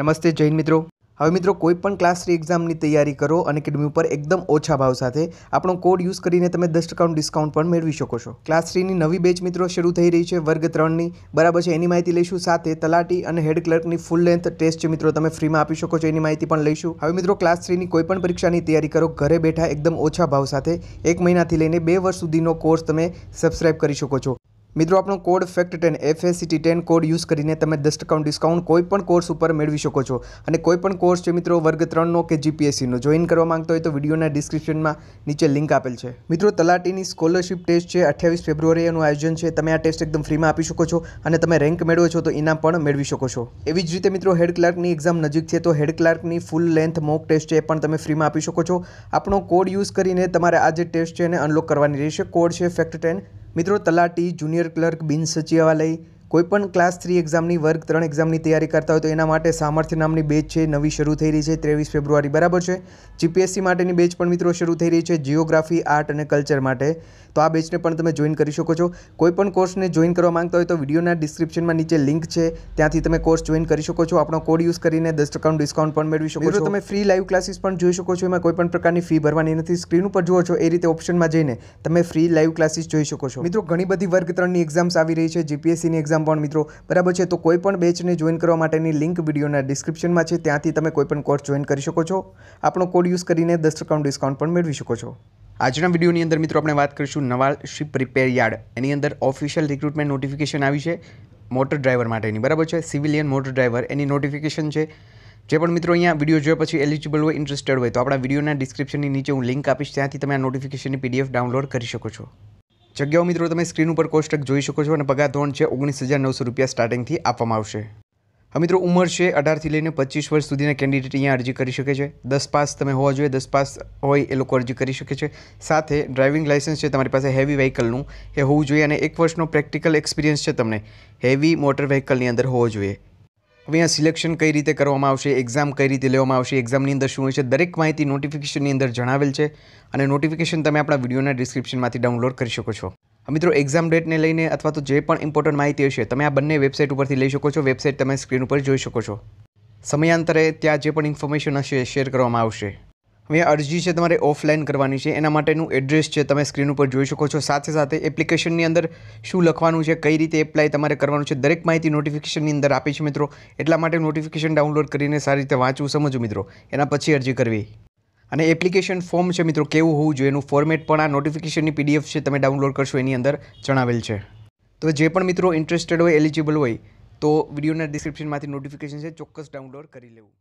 નમસ્તે જૈન મિત્રો હવે મિત્રો કોઈ પણ ક્લાસ થ્રી એક્ઝામની તૈયારી કરો અને કેડમી ઉપર એકદમ ઓછા ભાવ સાથે આપણો કોડ યુઝ કરીને તમે દસ ટકાનું ડિસ્કાઉન્ટ પણ મેળવી શકો છો ક્લાસ થ્રીની નવી બેચ મિત્રો શરૂ થઈ રહી છે વર્ગ ત્રણની બરાબર છે એની માહિતી લઈશું સાથે તલાટી અને હેડ ક્લર્કની ફૂલ લેન્થ ટેસ્ટ છે મિત્રો તમે ફ્રીમાં આપી શકો છો એની માહિતી પણ લઈશું હવે મિત્રો ક્લાસ થ્રીની કોઈ પણ પરીક્ષાની તૈયારી કરો ઘરે બેઠા એકદમ ઓછા ભાવ સાથે એક મહિનાથી લઈને બે વર્ષ સુધીનો કોર્સ તમે સબસ્ક્રાઇબ કરી શકો છો મિત્રો આપણો code fact ten FACT ten code use કરીને તમે દસ ટકાનું ડિસ્કાઉન્ટ કોઈપણ કોર્સ ઉપર મેળવી શકો છો અને કોઈપણ કોર્સ છે મિત્રો વર્ગ ત્રણનો કે જીપીએસસીનો જોઈન કરવા માંગતો હોય તો વિડીયોના ડિસ્ક્રિપ્શનમાં નીચે લિંક આપેલ છે મિત્રો તલાટીની સ્કોલરશિપ ટેસ્ટ છે અઠ્યાવીસ ફેબ્રુઆરીનું આયોજન છે તમે આ ટેસ્ટ એકદમ ફ્રીમાં આપી શકો છો અને તમે રેન્ક મેળવો છો તો ઇનામ પણ મેળવી શકો છો એવી જ રીતે મિત્રો હેડ ક્લાર્કની એક્ઝામ નજીક છે તો હેડ ક્લાર્કની ફૂલ લેન્થ મોક ટેસ્ટ છે એ પણ તમે ફ્રીમાં આપી શકો છો આપણો કોડ યુઝ કરીને તમારે આ જે ટેસ્ટ છે એને અનલોક કરવાની રહેશે કોડ છે ફેક્ટ ટેન મિત્રો તલાટી જુનિયર ક્લર્ક બિન સચિવાલય કોઈપણ ક્લાસ થ્રી એક્ઝામની વર્ગ ત્રણ એક્ઝામની તૈયારી કરતા હોય તો એના માટે સામર્થ્ય નામની બેચ છે નવી શરૂ થઈ રહી છે ત્રેવીસ ફેબ્રુઆરી બરાબર છે જીપીએસસી માટેની બેચ પણ મિત્રો શરૂ થઈ રહી છે જિયોગ્રાફી આર્ટ અને કલ્ચર માટે તો આ બેચને પણ તમે જોઈન કરી શકો છો કોઈપણ કોર્સને જોઈન કરવા માંગતા હોય તો વિડીયોના ડિસ્ક્રિપ્શનમાં નીચે લિંક છે ત્યાંથી તમે કોર્સ જોઈન કરી શકો છો આપણો કોડ યુઝ કરીને દસ ટકાનું ડિસ્કાઉન્ટ પણ મેળવી શકો છો તમે ફ્રી લાઈવ ક્લાસીસ પણ જોઈ શકો છો એમાં કોઈપણ પ્રકારની ફી ભરવાની નથી સ્ક્રીન ઉપર જુઓ છો એ રીતે ઓપ્શનમાં જઈને તમે ફ્રી લાઈવ ક્લાસીસ જોઈ શકો છો મિત્રો ઘણી બધી વર્ગ ત્રણની એક્ઝામ્સ આવી રહી છે જીપીએસસીની એક્ઝામ એક્ઝામ પણ મિત્રો બરાબર છે તો કોઈપણ બેચને જોઈન કરવા માટેની લિંક વિડીયોના ડિસ્ક્રિપ્શનમાં છે ત્યાંથી તમે કોઈપણ કોર્સ જોઈન કરી શકો છો આપણો કોડ યુઝ કરીને દસ ટકાનું ડિસ્કાઉન્ટ પણ મેળવી શકો છો આજના વિડીયોની અંદર મિત્રો આપણે વાત કરીશું નવાલ શિપ રિપેર યાર્ડ એની અંદર ઓફિશિયલ રિક્રુટમેન્ટ નોટિફિકેશન આવી છે મોટર ડ્રાઈવર માટેની બરાબર છે સિવિલિયન મોટર ડ્રાઈવર એની નોટિફિકેશન છે જે પણ મિત્રો અહીંયા વિડીયો જોયા પછી એલિજિબલ હોય ઇન્ટરેસ્ટેડ હોય તો આપણા વિડીયોના ડિસ્ક્રિપ્શનની નીચે હું લિંક આપીશ ત્યાંથી તમે આ નોટિફિકેશનની પીડીએફ ડાઉનલોડ કરી શકો છો જગ્યાઓ મિત્રો તમે સ્ક્રીન ઉપર કોષ્ટક જોઈ શકો છો અને પગાર ધોરણ છે ઓગણીસ હજાર નવસો રૂપિયા સ્ટાર્ટિંગથી આપવામાં આવશે હવે મિત્રો ઉંમર છે અઢારથી લઈને પચીસ વર્ષ સુધીના કેન્ડિડેટ અહીંયા અરજી કરી શકે છે દસ પાસ તમે હોવા જોઈએ દસ પાસ હોય એ લોકો અરજી કરી શકે છે સાથે ડ્રાઇવિંગ લાઇસન્સ છે તમારી પાસે હેવી વ્હીકલનું એ હોવું જોઈએ અને એક વર્ષનો પ્રેક્ટિકલ એક્સપિરિયન્સ છે તમને હેવી મોટર વ્હીકલની અંદર હોવો જોઈએ હવે અહીંયા સિલેક્શન કઈ રીતે કરવામાં આવશે એક્ઝામ કઈ રીતે લેવામાં આવશે એક્ઝામની અંદર શું હોય છે દરેક માહિતી નોટિફિકેશનની અંદર જણાવેલ છે અને નોટિફિકેશન તમે આપણા વિડીયોના ડિસ્ક્રિપ્શનમાંથી ડાઉનલોડ કરી શકો છો મિત્રો એક્ઝામ ડેટને લઈને અથવા તો જે પણ ઇમ્પોર્ટન્ટ માહિતી હશે તમે આ બંને વેબસાઇટ ઉપરથી લઈ શકો છો વેબસાઇટ તમે સ્ક્રીન ઉપર જોઈ શકો છો સમયાંતરે ત્યાં જે પણ ઇન્ફોર્મેશન હશે શેર કરવામાં આવશે હવે અરજી છે તમારે ઓફલાઈન કરવાની છે એના માટેનું એડ્રેસ છે તમે સ્ક્રીન ઉપર જોઈ શકો છો સાથે સાથે એપ્લિકેશનની અંદર શું લખવાનું છે કઈ રીતે એપ્લાય તમારે કરવાનું છે દરેક માહિતી નોટિફિકેશનની અંદર આપી છે મિત્રો એટલા માટે નોટિફિકેશન ડાઉનલોડ કરીને સારી રીતે વાંચવું સમજવું મિત્રો એના પછી અરજી કરવી અને એપ્લિકેશન ફોર્મ છે મિત્રો કેવું હોવું જોઈએ એનું ફોર્મેટ પણ આ નોટિફિકેશનની પીડીએફ છે તમે ડાઉનલોડ કરશો એની અંદર જણાવેલ છે તો જે પણ મિત્રો ઇન્ટરેસ્ટેડ હોય એલિજિબલ હોય તો વિડીયોના ડિસ્ક્રિપ્શનમાંથી નોટિફિકેશન છે ચોક્કસ ડાઉનલોડ કરી લેવું